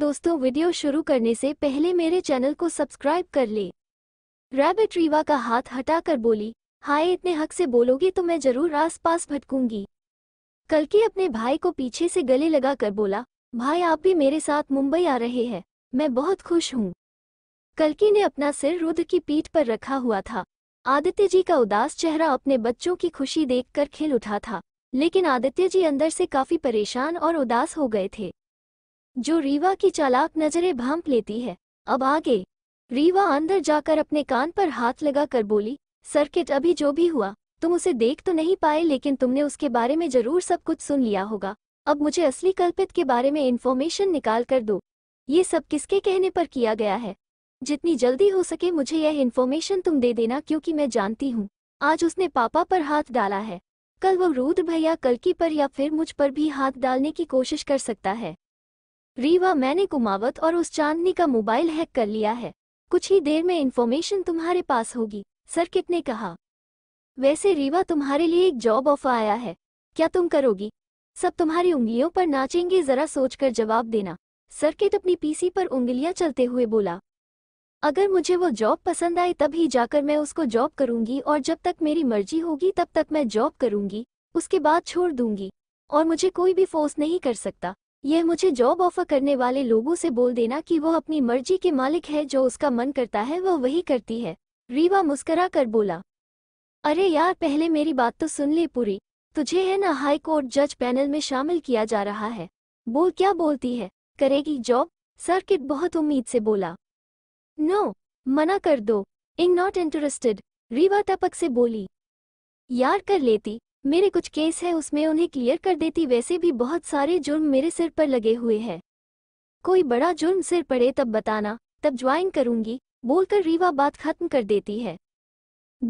दोस्तों वीडियो शुरू करने से पहले मेरे चैनल को सब्सक्राइब कर ले रैबिट रीवा का हाथ हटाकर बोली हाय इतने हक से बोलोगे तो मैं जरूर आस पास भटकूंगी कलकी अपने भाई को पीछे से गले लगा कर बोला भाई आप भी मेरे साथ मुंबई आ रहे हैं मैं बहुत खुश हूँ कलकी ने अपना सिर रुद्र की पीठ पर रखा हुआ था आदित्य जी का उदास चेहरा अपने बच्चों की खुशी देखकर खिल उठा था लेकिन आदित्य जी अंदर से काफी परेशान और उदास हो गए थे जो रीवा की चालाक नजरें भांप लेती है अब आगे रीवा अंदर जाकर अपने कान पर हाथ लगा कर बोली सर्किट अभी जो भी हुआ तुम उसे देख तो नहीं पाए लेकिन तुमने उसके बारे में जरूर सब कुछ सुन लिया होगा अब मुझे असली कल्पित के बारे में इन्फॉर्मेशन निकाल कर दो ये सब किसके कहने पर किया गया है जितनी जल्दी हो सके मुझे यह इन्फॉर्मेशन तुम दे देना क्योंकि मैं जानती हूँ आज उसने पापा पर हाथ डाला है कल वो रुद्र भैया कलकी पर या फिर मुझ पर भी हाथ डालने की कोशिश कर सकता है रीवा मैंने कुमावत और उस चांदनी का मोबाइल हैक कर लिया है कुछ ही देर में इन्फॉर्मेशन तुम्हारे पास होगी सर्किट ने कहा वैसे रीवा तुम्हारे लिए एक जॉब ऑफर आया है क्या तुम करोगी सब तुम्हारी उंगलियों पर नाचेंगे जरा सोचकर जवाब देना सर्किट अपनी पीसी पर उंगलियां चलते हुए बोला अगर मुझे वो जॉब पसंद आए तभी जाकर मैं उसको जॉब करूंगी और जब तक मेरी मर्जी होगी तब तक मैं जॉब करूंगी उसके बाद छोड़ दूंगी और मुझे कोई भी फोर्स नहीं कर सकता यह मुझे जॉब ऑफर करने वाले लोगों से बोल देना कि वह अपनी मर्जी के मालिक है जो उसका मन करता है वह वही करती है रीवा मुस्करा कर बोला अरे यार पहले मेरी बात तो सुन ले पूरी तुझे है ना हाई कोर्ट जज पैनल में शामिल किया जा रहा है बोल क्या बोलती है करेगी जॉब सर्किट बहुत उम्मीद से बोला नो no, मना कर दो इंग नॉट इंटरेस्टेड रीवा तपक से बोली यार कर लेती मेरे कुछ केस हैं उसमें उन्हें क्लियर कर देती वैसे भी बहुत सारे जुर्म मेरे सिर पर लगे हुए हैं कोई बड़ा जुर्म सिर पड़े तब बताना तब ज्वाइन करूंगी बोलकर रीवा बात खत्म कर देती है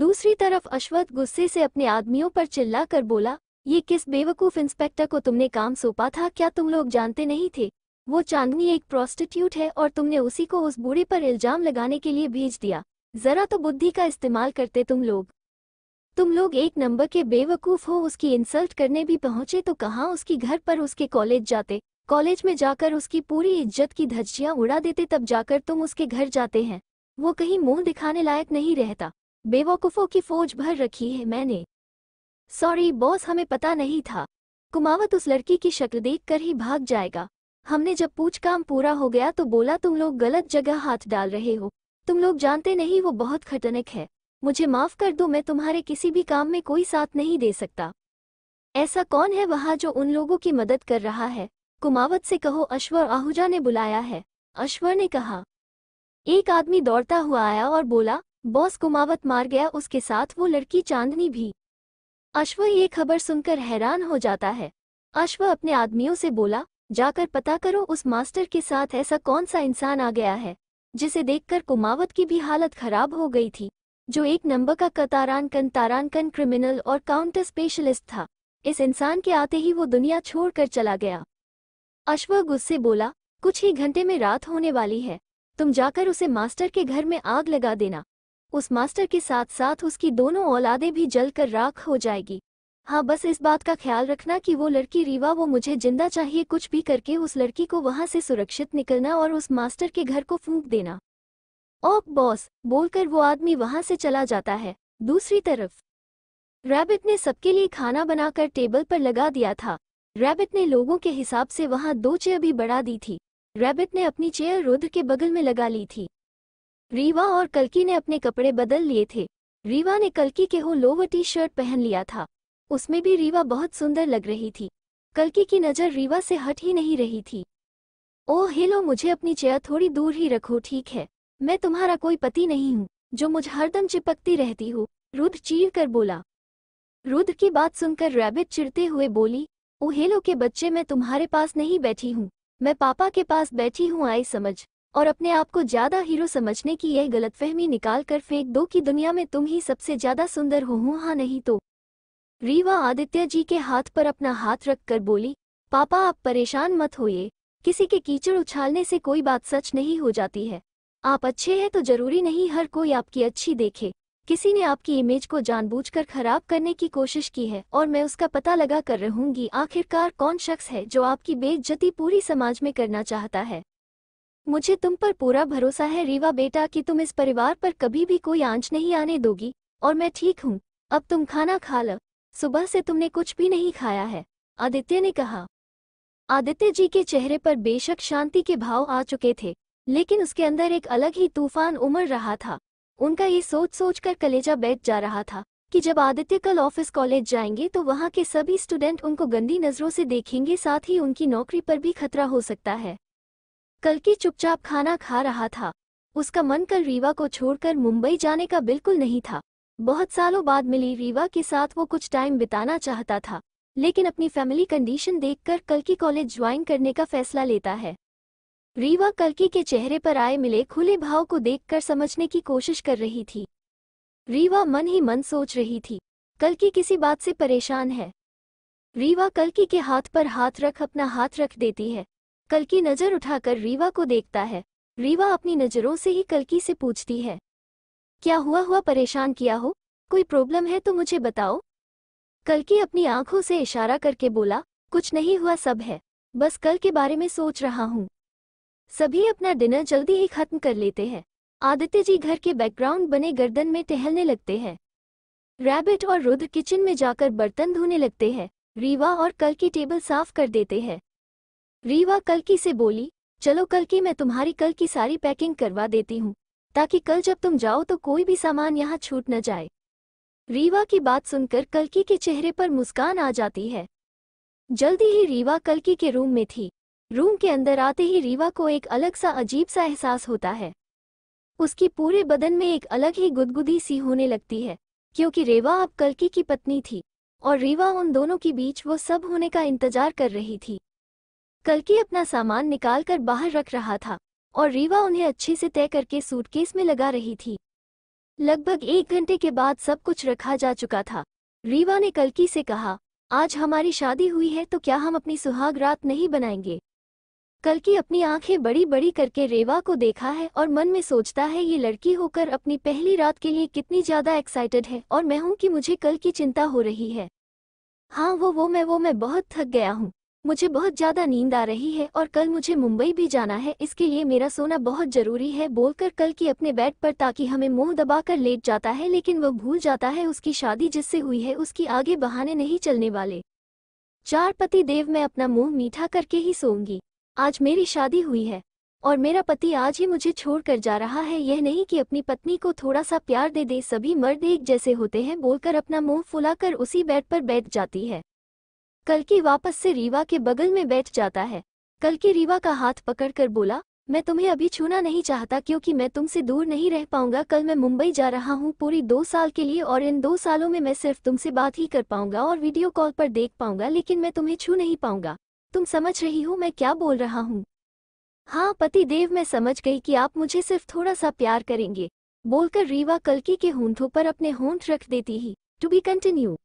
दूसरी तरफ अश्वथ गुस्से से अपने आदमियों पर चिल्ला कर बोला ये किस बेवकूफ इंस्पेक्टर को तुमने काम सौंपा था क्या तुम लोग जानते नहीं थे वो चांदनी एक प्रोस्टिट्यूट है और तुमने उसी को उस बूढ़े पर इल्जाम लगाने के लिए भेज दिया जरा तो बुद्धि का इस्तेमाल करते तुम लोग तुम लोग एक नंबर के बेवकूफ़ हो उसकी इंसल्ट करने भी पहुंचे तो कहाँ उसके घर पर उसके कॉलेज जाते कॉलेज में जाकर उसकी पूरी इज्जत की धज्जियाँ उड़ा देते तब जाकर तुम उसके घर जाते हैं वो कहीं मुंह दिखाने लायक नहीं रहता बेवकूफ़ों की फौज भर रखी है मैंने सॉरी बॉस हमें पता नहीं था कुमावत उस लड़की की शक्ल देख कर ही भाग जाएगा हमने जब पूछ काम पूरा हो गया तो बोला तुम लोग गलत जगह हाथ डाल रहे हो तुम लोग जानते नहीं वो बहुत खतरनाक है मुझे माफ़ कर दो मैं तुम्हारे किसी भी काम में कोई साथ नहीं दे सकता ऐसा कौन है वहाँ जो उन लोगों की मदद कर रहा है कुमावत से कहो अश्वर आहूजा ने बुलाया है अश्वर ने कहा एक आदमी दौड़ता हुआ आया और बोला बॉस कुमावत मार गया उसके साथ वो लड़की चांदनी भी अश्व ये खबर सुनकर हैरान हो जाता है अश्व अपने आदमियों से बोला जाकर पता करो उस मास्टर के साथ ऐसा कौन सा इंसान आ गया है जिसे देखकर कुमावत की भी हालत खराब हो गई थी जो एक नंबर का कतारानकन तारानकन क्रिमिनल और काउंटर स्पेशलिस्ट था इस इंसान के आते ही वो दुनिया छोड़कर चला गया अश्व गुस्से बोला कुछ ही घंटे में रात होने वाली है तुम जाकर उसे मास्टर के घर में आग लगा देना उस मास्टर के साथ साथ उसकी दोनों औलादें भी जलकर राख हो जाएगी हाँ बस इस बात का ख्याल रखना कि वो लड़की रीवा वो मुझे जिंदा चाहिए कुछ भी करके उस लड़की को वहाँ से सुरक्षित निकलना और उस मास्टर के घर को फूंक देना ओक बॉस बोलकर वो आदमी वहां से चला जाता है दूसरी तरफ रैबिट ने सबके लिए खाना बनाकर टेबल पर लगा दिया था रैबिट ने लोगों के हिसाब से वहां दो चेयर भी बढ़ा दी थी रैबिट ने अपनी चेयर रुद्र के बगल में लगा ली थी रीवा और कलकी ने अपने कपड़े बदल लिए थे रीवा ने कलकी के हो लोवर टी शर्ट पहन लिया था उसमें भी रीवा बहुत सुंदर लग रही थी कलकी की नज़र रीवा से हट ही नहीं रही थी ओह हेलो मुझे अपनी चेयर थोड़ी दूर ही रखो ठीक है मैं तुम्हारा कोई पति नहीं हूँ जो मुझ हरदम चिपकती रहती हो रुद्र चीर कर बोला रुद्र की बात सुनकर रैबिट चिरते हुए बोली ओहेलो के बच्चे मैं तुम्हारे पास नहीं बैठी हूँ मैं पापा के पास बैठी हूँ आई समझ और अपने आप को ज्यादा हीरो समझने की यह गलतफहमी निकाल कर फेंक दो कि दुनिया में तुम ही सबसे ज्यादा सुंदर हो हूँ हाँ नहीं तो रीवा आदित्य जी के हाथ पर अपना हाथ रख कर बोली पापा आप परेशान मत होइए किसी के कीचड़ उछालने से कोई बात सच नहीं हो जाती है आप अच्छे हैं तो जरूरी नहीं हर कोई आपकी अच्छी देखे किसी ने आपकी इमेज को जानबूझकर खराब करने की कोशिश की है और मैं उसका पता लगा कर रहूंगी आखिरकार कौन शख्स है जो आपकी बेइज्जती पूरी समाज में करना चाहता है मुझे तुम पर पूरा भरोसा है रीवा बेटा कि तुम इस परिवार पर कभी भी कोई आंच नहीं आने दोगी और मैं ठीक हूँ अब तुम खाना खा लो सुबह से तुमने कुछ भी नहीं खाया है आदित्य ने कहा आदित्य जी के चेहरे पर बेशक शांति के भाव आ चुके थे लेकिन उसके अंदर एक अलग ही तूफान उमड़ रहा था उनका ये सोच सोच कर कलेजा बैठ जा रहा था कि जब आदित्य कल ऑफिस कॉलेज जाएंगे तो वहाँ के सभी स्टूडेंट उनको गंदी नज़रों से देखेंगे साथ ही उनकी नौकरी पर भी खतरा हो सकता है कल की चुपचाप खाना खा रहा था उसका मन कल रीवा को छोड़कर मुंबई जाने का बिल्कुल नहीं था बहुत सालों बाद मिली रीवा के साथ वो कुछ टाइम बिताना चाहता था लेकिन अपनी फैमिली कंडीशन देखकर कल की कॉलेज ज्वाइन करने का फैसला लेता है रीवा कल्की के चेहरे पर आए मिले खुले भाव को देखकर समझने की कोशिश कर रही थी रीवा मन ही मन सोच रही थी कल्की किसी बात से परेशान है रीवा कल्की के हाथ पर हाथ रख अपना हाथ रख देती है कल्की नजर उठाकर रीवा को देखता है रीवा अपनी नजरों से ही कल्की से पूछती है क्या हुआ हुआ परेशान किया हो कोई प्रॉब्लम है तो मुझे बताओ कल्की अपनी आंखों से इशारा करके बोला कुछ नहीं हुआ सब है बस कल के बारे में सोच रहा हूँ सभी अपना डिनर जल्दी ही खत्म कर लेते हैं आदित्य जी घर के बैकग्राउंड बने गर्दन में टहलने लगते हैं रैबिट और रुद्र किचन में जाकर बर्तन धोने लगते हैं रीवा और कल की टेबल साफ कर देते हैं रीवा की से बोली चलो कल की मैं तुम्हारी कल की सारी पैकिंग करवा देती हूँ ताकि कल जब तुम जाओ तो कोई भी सामान यहाँ छूट न जाए रीवा की बात सुनकर कलकी के चेहरे पर मुस्कान आ जाती है जल्दी ही रीवा कलकी के रूम में थी रूम के अंदर आते ही रीवा को एक अलग सा अजीब सा एहसास होता है उसकी पूरे बदन में एक अलग ही गुदगुदी सी होने लगती है क्योंकि रेवा अब कलकी की पत्नी थी और रीवा उन दोनों के बीच वो सब होने का इंतजार कर रही थी कलकी अपना सामान निकालकर बाहर रख रहा था और रीवा उन्हें अच्छे से तय करके सूटकेस में लगा रही थी लगभग एक घंटे के बाद सब कुछ रखा जा चुका था रीवा ने कलकी से कहा आज हमारी शादी हुई है तो क्या हम अपनी सुहाग रात नहीं बनाएंगे कल की अपनी आंखें बड़ी बड़ी करके रेवा को देखा है और मन में सोचता है ये लड़की होकर अपनी पहली रात के लिए कितनी ज़्यादा एक्साइटेड है और मैं हूँ कि मुझे कल की चिंता हो रही है हाँ वो वो मैं वो मैं बहुत थक गया हूँ मुझे बहुत ज़्यादा नींद आ रही है और कल मुझे मुंबई भी जाना है इसके लिए मेरा सोना बहुत ज़रूरी है बोलकर कल की अपने बेड पर ताकि हमें मुंह दबाकर लेट जाता है लेकिन वह भूल जाता है उसकी शादी जिससे हुई है उसकी आगे बहाने नहीं चलने वाले चार पति देव मैं अपना मुंह मीठा करके ही सोऊंगी आज मेरी शादी हुई है और मेरा पति आज ही मुझे छोड़कर जा रहा है यह नहीं कि अपनी पत्नी को थोड़ा सा प्यार दे दे सभी मर्द एक जैसे होते हैं बोलकर अपना मुंह फुलाकर उसी बेड पर बैठ जाती है कलकी वापस से रीवा के बगल में बैठ जाता है कलकी रीवा का हाथ पकड़कर बोला मैं तुम्हें अभी छूना नहीं चाहता क्योंकि मैं तुमसे दूर नहीं रह पाऊंगा कल मैं मुंबई जा रहा हूँ पूरी दो साल के लिए और इन दो सालों में मैं सिर्फ तुमसे बात ही कर पाऊंगा और वीडियो कॉल पर देख पाऊंगा लेकिन मैं तुम्हें छू नहीं पाऊंगा तुम समझ रही हो मैं क्या बोल रहा हूँ हाँ पति देव मैं समझ गई कि आप मुझे सिर्फ थोड़ा सा प्यार करेंगे बोलकर रीवा कलकी के होंठों पर अपने होंठ रख देती ही टू बी कंटिन्यू